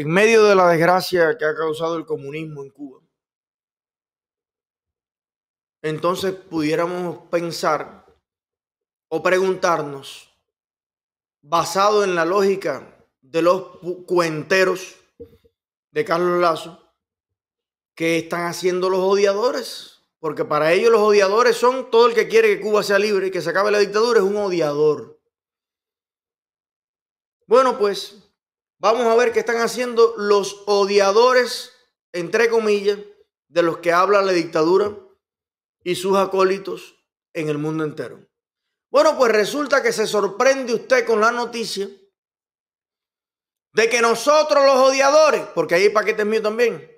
en medio de la desgracia que ha causado el comunismo en Cuba, entonces pudiéramos pensar o preguntarnos, basado en la lógica de los cuenteros de Carlos Lazo, ¿qué están haciendo los odiadores? Porque para ellos los odiadores son todo el que quiere que Cuba sea libre y que se acabe la dictadura es un odiador. Bueno, pues Vamos a ver qué están haciendo los odiadores, entre comillas, de los que habla la dictadura y sus acólitos en el mundo entero. Bueno, pues resulta que se sorprende usted con la noticia de que nosotros los odiadores, porque hay paquetes míos también,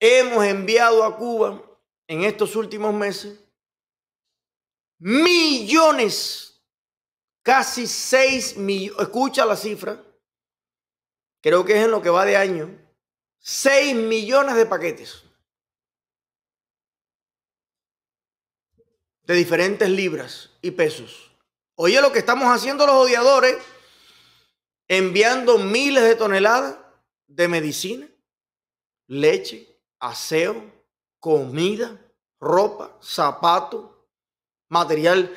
hemos enviado a Cuba en estos últimos meses millones, casi 6 millones, escucha la cifra, creo que es en lo que va de año, 6 millones de paquetes de diferentes libras y pesos. Oye lo que estamos haciendo los odiadores, enviando miles de toneladas de medicina, leche, aseo, comida, ropa, zapato, material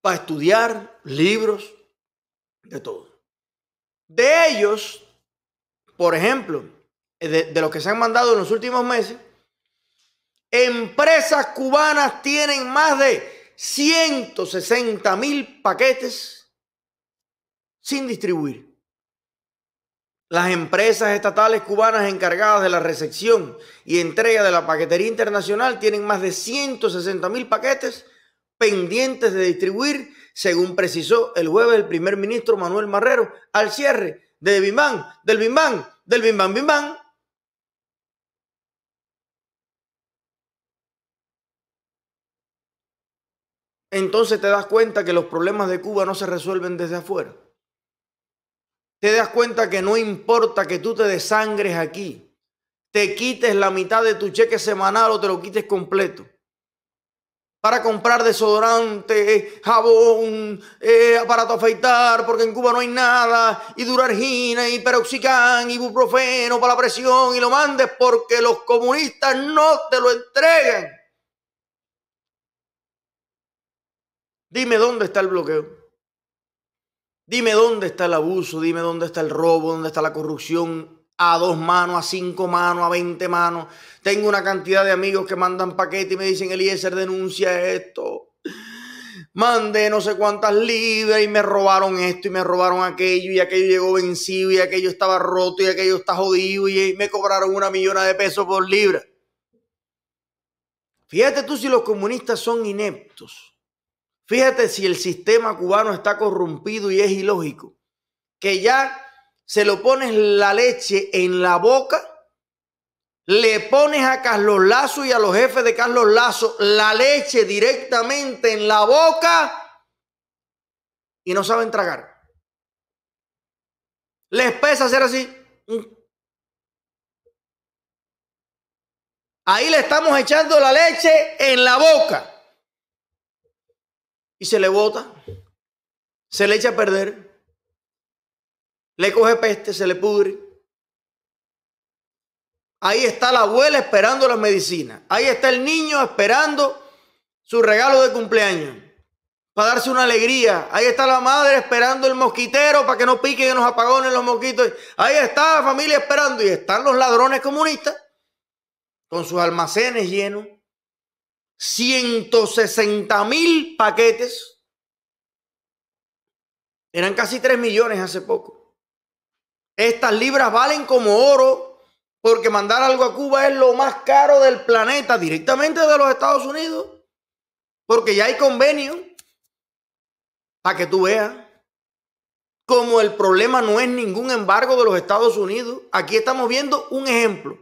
para estudiar, libros, de todo. De ellos, por ejemplo, eh, de, los que se han mandado en los últimos meses, empresas cubanas tienen más de 160 mil paquetes sin distribuir. Las empresas estatales cubanas encargadas de la recepción y entrega de la paquetería internacional tienen más de 160 mil paquetes pendientes de distribuir, según precisó el jueves el primer ministro Manuel Marrero al cierre de Bimán, del Bimán, del Bimán, Bimán. Entonces te das cuenta que los problemas de Cuba no se resuelven desde afuera. Te das cuenta que no importa que tú te desangres aquí, te quites la mitad de tu cheque semanal o te lo quites completo para comprar desodorante, eh, jabón, eh, aparato afeitar, porque en Cuba no hay nada, y durargina, y peroxicán, y buprofeno para la presión, y lo mandes porque los comunistas no te lo entregan. Dime dónde está el bloqueo. Dime dónde está el abuso, dime dónde está el robo, dónde está la corrupción a dos manos, a cinco manos, a veinte manos. Tengo una cantidad de amigos que mandan paquetes y me dicen, Eliezer, denuncia esto. Mandé no sé cuántas libras y me robaron esto y me robaron aquello y aquello llegó vencido y aquello estaba roto y aquello está jodido y me cobraron una millona de pesos por libra. Fíjate tú si los comunistas son ineptos. Fíjate si el sistema cubano está corrompido y es ilógico. Que ya se lo pones la leche en la boca, le pones a Carlos Lazo y a los jefes de Carlos Lazo la leche directamente en la boca y no saben tragar. Les pesa hacer así. Ahí le estamos echando la leche en la boca. Y se le bota. Se le echa a perder le coge peste, se le pudre. Ahí está la abuela esperando la medicina. Ahí está el niño esperando su regalo de cumpleaños para darse una alegría. Ahí está la madre esperando el mosquitero para que no piquen en los apagones los mosquitos. Ahí está la familia esperando y están los ladrones comunistas con sus almacenes llenos. 160 mil paquetes. Eran casi 3 millones hace poco. Estas libras valen como oro porque mandar algo a Cuba es lo más caro del planeta directamente de los Estados Unidos. Porque ya hay convenio para que tú veas como el problema no es ningún embargo de los Estados Unidos. Aquí estamos viendo un ejemplo.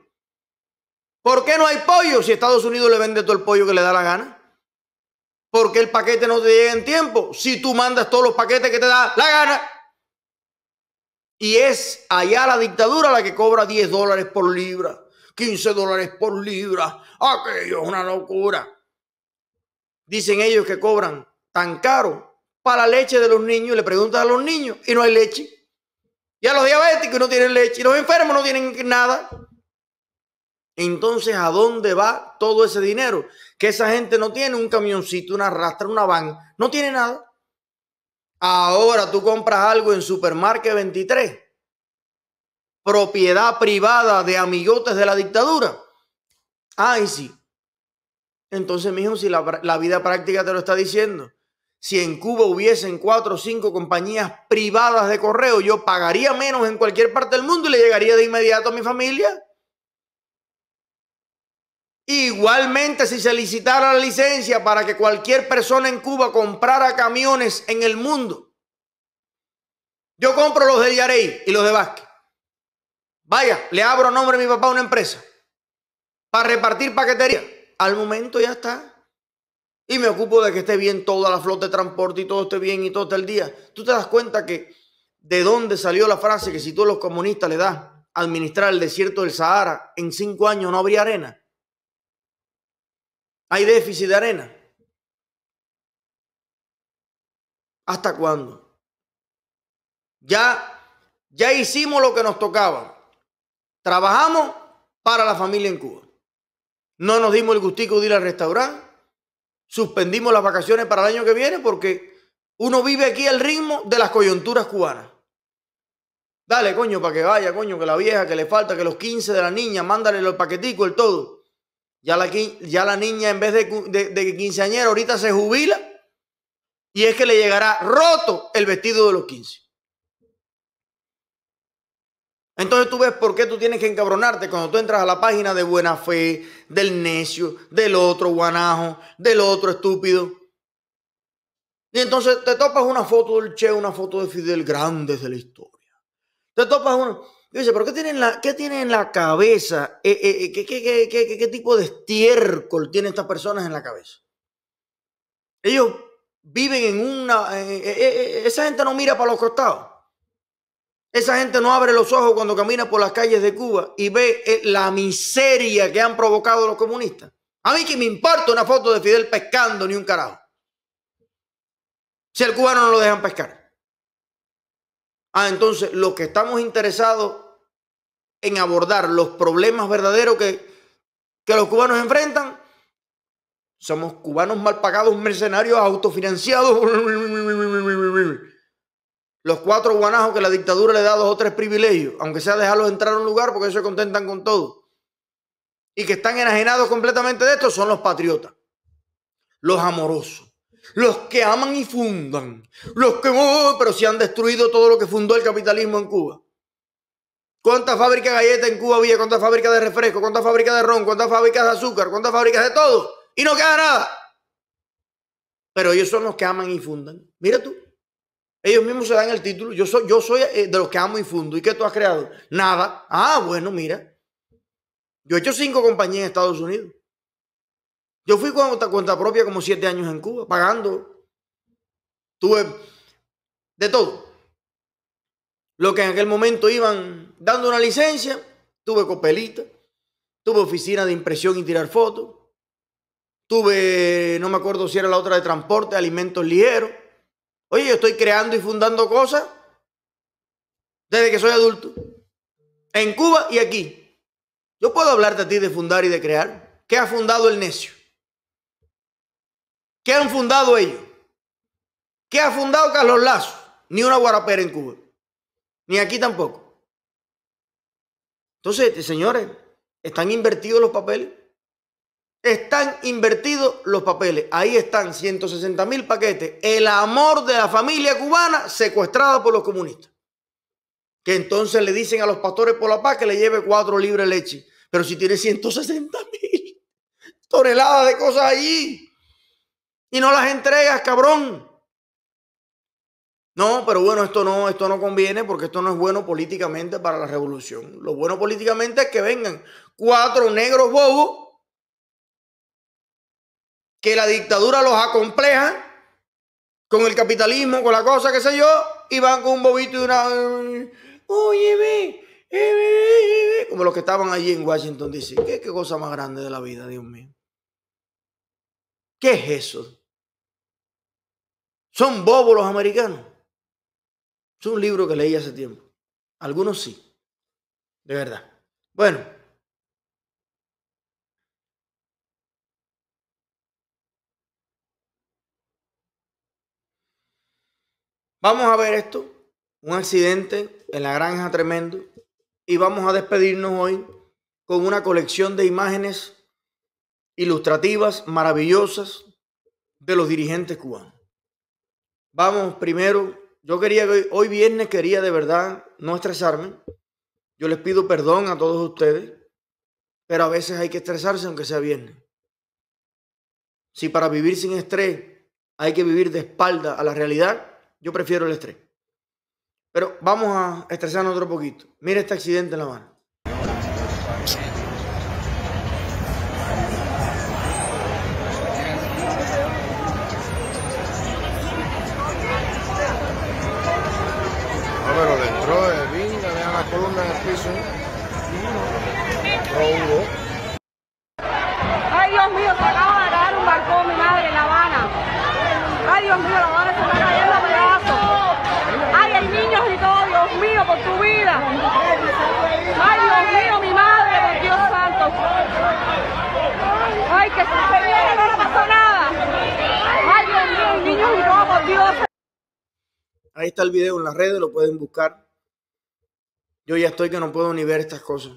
¿Por qué no hay pollo si Estados Unidos le vende todo el pollo que le da la gana? ¿Por qué el paquete no te llega en tiempo si tú mandas todos los paquetes que te da la gana? Y es allá la dictadura la que cobra 10 dólares por libra, 15 dólares por libra. Aquello es una locura. Dicen ellos que cobran tan caro para la leche de los niños. Le preguntan a los niños y no hay leche. Y a los diabéticos no tienen leche. Y los enfermos no tienen nada. Entonces, ¿a dónde va todo ese dinero? Que esa gente no tiene un camioncito, una rastra, una van. No tiene nada. Ahora tú compras algo en Supermarket 23, propiedad privada de amigotes de la dictadura. Ay, sí. Entonces, mijo, si la, la vida práctica te lo está diciendo, si en Cuba hubiesen cuatro o cinco compañías privadas de correo, yo pagaría menos en cualquier parte del mundo y le llegaría de inmediato a mi familia. Igualmente, si se licitara la licencia para que cualquier persona en Cuba comprara camiones en el mundo, yo compro los de Yarey y los de Vázquez. Vaya, le abro a nombre de mi papá una empresa para repartir paquetería. Al momento ya está. Y me ocupo de que esté bien toda la flota de transporte y todo esté bien y todo esté el día. Tú te das cuenta que de dónde salió la frase que si tú a los comunistas le das administrar el desierto del Sahara, en cinco años no habría arena. Hay déficit de arena. ¿Hasta cuándo? Ya, ya hicimos lo que nos tocaba. Trabajamos para la familia en Cuba. No nos dimos el gustico de ir al restaurante. Suspendimos las vacaciones para el año que viene porque uno vive aquí al ritmo de las coyunturas cubanas. Dale, coño, para que vaya, coño, que la vieja, que le falta, que los 15 de la niña, mándale el paquetico, el todo. Ya la, ya la niña en vez de, de, quinceañera ahorita se jubila y es que le llegará roto el vestido de los quince. Entonces tú ves por qué tú tienes que encabronarte cuando tú entras a la página de buena fe, del necio, del otro guanajo, del otro estúpido. Y entonces te topas una foto del Che, una foto de Fidel, grande de la historia. Te topas una... Yo dije, ¿pero qué tienen, en la, qué tiene en la cabeza? Eh, eh, eh, qué, tipo de estiércol tienen estas personas en la cabeza? Ellos viven en una... esa gente no mira para los costados. Esa gente no abre los ojos cuando camina por las calles de Cuba y ve la miseria que han provocado los comunistas. A mí que me importa una foto de Fidel pescando ni un carajo. Si el cubano no lo dejan pescar. Ah, entonces los que estamos interesados en abordar los problemas verdaderos que, que los cubanos enfrentan, somos cubanos mal pagados, mercenarios, autofinanciados. Los cuatro guanajos que la dictadura le da dos o tres privilegios, aunque sea dejarlos entrar a un lugar porque se contentan con todo. Y que están enajenados completamente de esto son los patriotas, los amorosos, los que aman y fundan, los que, oh, pero si han destruido todo lo que fundó el capitalismo en Cuba. ¿Cuántas fábricas de galletas en Cuba había? ¿Cuántas fábricas de refresco? ¿Cuántas fábricas de ron? ¿Cuántas fábricas de azúcar? ¿Cuántas fábricas de todo? Y no queda nada. Pero ellos son los que aman y fundan. Mira tú. Ellos mismos se dan el título. Yo soy, yo soy eh, de los que amo y fundo. ¿Y qué tú has creado? Nada. Ah, bueno, mira. Yo he hecho cinco compañías en Estados Unidos. Yo fui con cuenta propia como siete años en Cuba, pagando. Tuve de todo. Lo que en aquel momento iban dando una licencia, tuve copelita, tuve oficina de impresión y tirar fotos, tuve, no me acuerdo si era la otra de transporte, alimentos ligeros. Oye, yo estoy creando y fundando cosas desde que soy adulto. En Cuba y aquí. Yo puedo hablarte a ti de fundar y de crear. ¿Qué ha fundado el necio? ¿Qué han fundado ellos? ¿Qué ha fundado Carlos Lazo? Ni una guarapera en Cuba. Ni aquí tampoco. Entonces, este, señores, están invertidos los papeles. Están invertidos los papeles. Ahí están 160 mil paquetes. El amor de la familia cubana secuestrada por los comunistas. Que entonces le dicen a los pastores por la paz que le lleve cuatro libras de leche. Pero si tiene 160 mil toneladas de cosas allí y no las entregas, cabrón. No, pero bueno, esto no, esto no conviene porque esto no es bueno políticamente para la revolución. Lo bueno políticamente es que vengan cuatro negros bobos que la dictadura los acompleja con el capitalismo, con la cosa, qué sé yo, y van con un bobito y una... Oye, ve, eh, ve, como los que estaban allí en Washington, Dicen ¿qué cosa más grande de la vida, Dios mío? ¿Qué es eso? Son bobos americanos. Es un libro que leí hace tiempo. Algunos sí. De verdad. Bueno. Vamos a ver esto. Un accidente en la granja tremendo. Y vamos a despedirnos hoy con una colección de imágenes ilustrativas, maravillosas, de los dirigentes cubanos. Vamos, primero, yo quería que hoy, viernes quería de verdad no estresarme. Yo les pido perdón a todos ustedes, pero a veces hay que estresarse aunque sea viernes. Si para vivir sin estrés hay que vivir de espalda a la realidad, yo prefiero el estrés. Pero vamos a estresarnos otro poquito. Mira este accidente en La Habana. Ay, Dios mío, se acaba de caer un barco mi madre en La Habana. Ay, Dios mío, La Habana se está cayendo a pedazos. Ay, hay niños y todo, Dios mío, por tu vida. Ay, Dios mío, mi madre, Dios santo. Ay, que se viene, no le pasó nada. Ay, Dios mío, niños y todo, por Dios. Ahí está el video en las redes, lo pueden buscar yo ya estoy que no puedo ni ver estas cosas.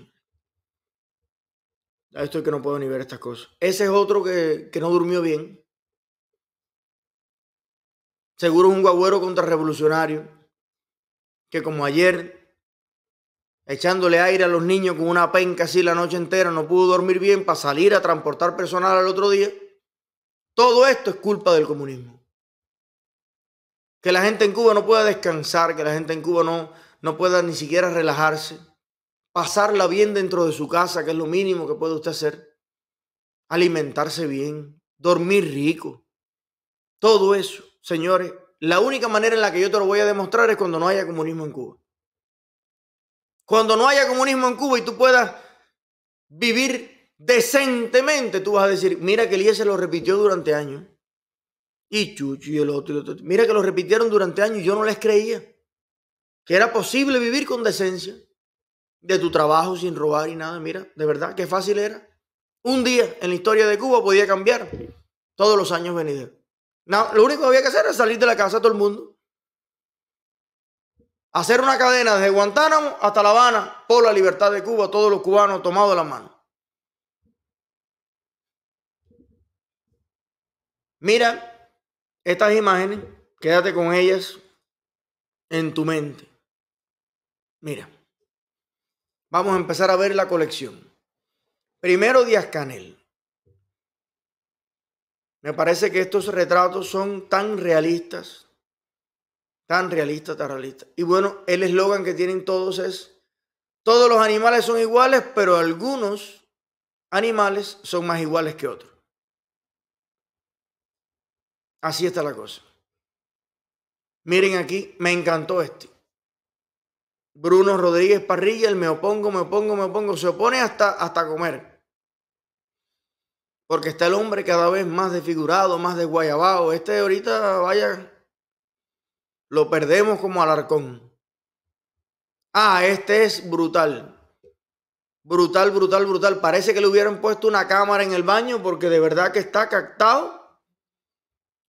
Ya estoy que no puedo ni ver estas cosas. Ese es otro que, que no durmió bien. Seguro es un guagüero contrarrevolucionario. Que como ayer, echándole aire a los niños con una penca así la noche entera, no pudo dormir bien para salir a transportar personal al otro día. Todo esto es culpa del comunismo. Que la gente en Cuba no pueda descansar, que la gente en Cuba no, no pueda ni siquiera relajarse, pasarla bien dentro de su casa, que es lo mínimo que puede usted hacer, alimentarse bien, dormir rico, todo eso, señores, la única manera en la que yo te lo voy a demostrar es cuando no haya comunismo en Cuba. Cuando no haya comunismo en Cuba y tú puedas vivir decentemente, tú vas a decir, mira que el se lo repitió durante años. Y Chuchi y el otro, y el otro. Mira que lo repitieron durante años y yo no les creía que era posible vivir con decencia de tu trabajo sin robar y nada. Mira, de verdad, qué fácil era. Un día en la historia de Cuba podía cambiar todos los años venideros. No, lo único que había que hacer era salir de la casa a todo el mundo. Hacer una cadena desde Guantánamo hasta La Habana por la libertad de Cuba, todos los cubanos tomados de la mano. Mira estas imágenes, quédate con ellas en tu mente. Mira, vamos a empezar a ver la colección. Primero Díaz Canel. Me parece que estos retratos son tan realistas, tan realistas, tan realistas. Y bueno, el eslogan que tienen todos es, todos los animales son iguales, pero algunos animales son más iguales que otros. Así está la cosa. Miren aquí, me encantó este. Bruno Rodríguez Parrilla, el me opongo, me opongo, me opongo, se opone hasta, hasta comer. Porque está el hombre cada vez más desfigurado, más desguayabado. Este ahorita, vaya, lo perdemos como alarcón. Ah, este es brutal. Brutal, brutal, brutal. Parece que le hubieran puesto una cámara en el baño porque de verdad que está captado.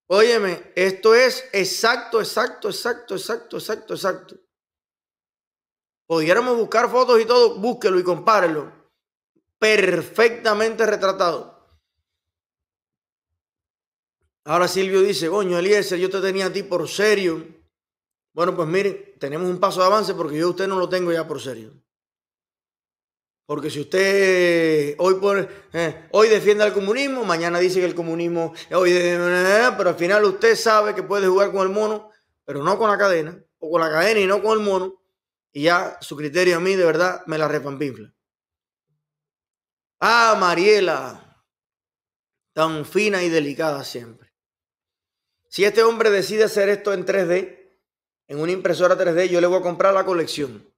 Óyeme, esto es exacto, exacto, exacto, exacto, exacto, exacto. Pudiéramos buscar fotos y todo, búsquelo y compárelo. Perfectamente retratado. Ahora Silvio dice, coño, Eliezer, yo te tenía a ti por serio. Bueno, pues miren, tenemos un paso de avance porque yo a usted no lo tengo ya por serio. Porque si usted hoy, por, eh, hoy defiende al comunismo, mañana dice que el comunismo, eh, hoy, eh, pero al final usted sabe que puede jugar con el mono, pero no con la cadena, o con la cadena y no con el mono. Y ya su criterio a mí de verdad me la repampifla. Ah, Mariela, tan fina y delicada siempre. Si este hombre decide hacer esto en 3D, en una impresora 3D, yo le voy a comprar la colección.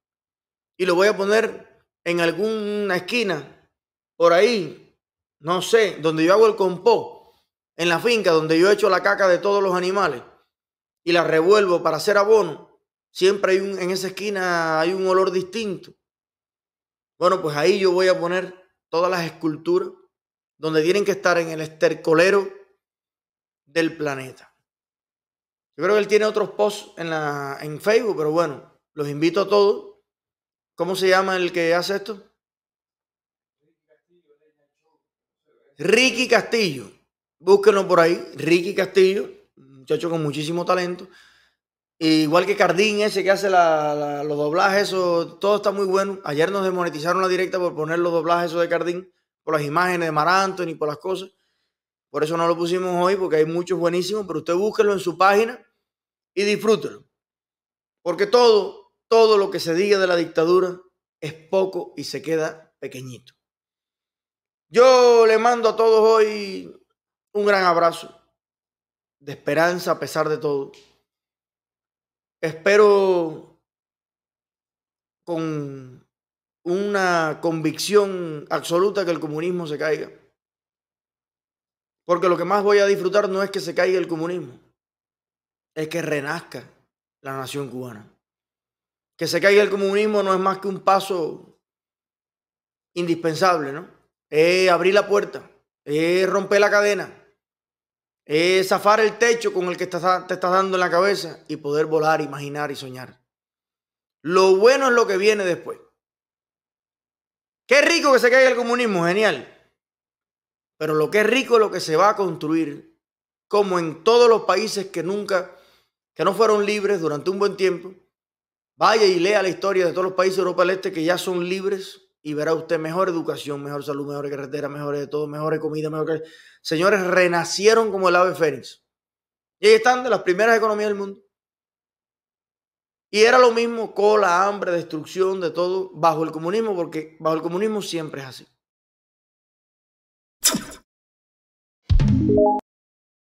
Y lo voy a poner en alguna esquina, por ahí, no sé, donde yo hago el compó, en la finca donde yo echo la caca de todos los animales y la revuelvo para hacer abono Siempre hay un, en esa esquina hay un olor distinto. Bueno, pues ahí yo voy a poner todas las esculturas donde tienen que estar en el estercolero del planeta. Yo creo que él tiene otros posts en, la, en Facebook, pero bueno, los invito a todos. ¿Cómo se llama el que hace esto? Ricky Castillo. Búsquenlo por ahí. Ricky Castillo, muchacho con muchísimo talento igual que Cardín ese que hace los doblajes, eso, todo está muy bueno. Ayer nos desmonetizaron la directa por poner los doblajes de Cardín, por las imágenes de Marantón y por las cosas. Por eso no lo pusimos hoy, porque hay muchos buenísimos, pero usted búsquelo en su página y disfrútelo. Porque todo, todo lo que se diga de la dictadura es poco y se queda pequeñito. Yo le mando a todos hoy un gran abrazo de esperanza a pesar de todo espero con una convicción absoluta que el comunismo se caiga. Porque lo que más voy a disfrutar no es que se caiga el comunismo, es que renazca la nación cubana. Que se caiga el comunismo no es más que un paso indispensable, ¿no? Es abrir la puerta, es romper la cadena, es zafar el techo con el que te estás dando en la cabeza y poder volar, imaginar y soñar. Lo bueno es lo que viene después. Qué rico que se caiga el comunismo, genial. Pero lo que es rico es lo que se va a construir, como en todos los países que nunca, que no fueron libres durante un buen tiempo. Vaya y lea la historia de todos los países de Europa del Este que ya son libres y verá usted mejor educación, mejor salud, mejor carretera, mejor de todo, mejor comida, mejor... Señores, renacieron como el ave fénix. Y ahí están de las primeras economías del mundo. Y era lo mismo, cola, hambre, destrucción, de todo, bajo el comunismo, porque bajo el comunismo siempre es así.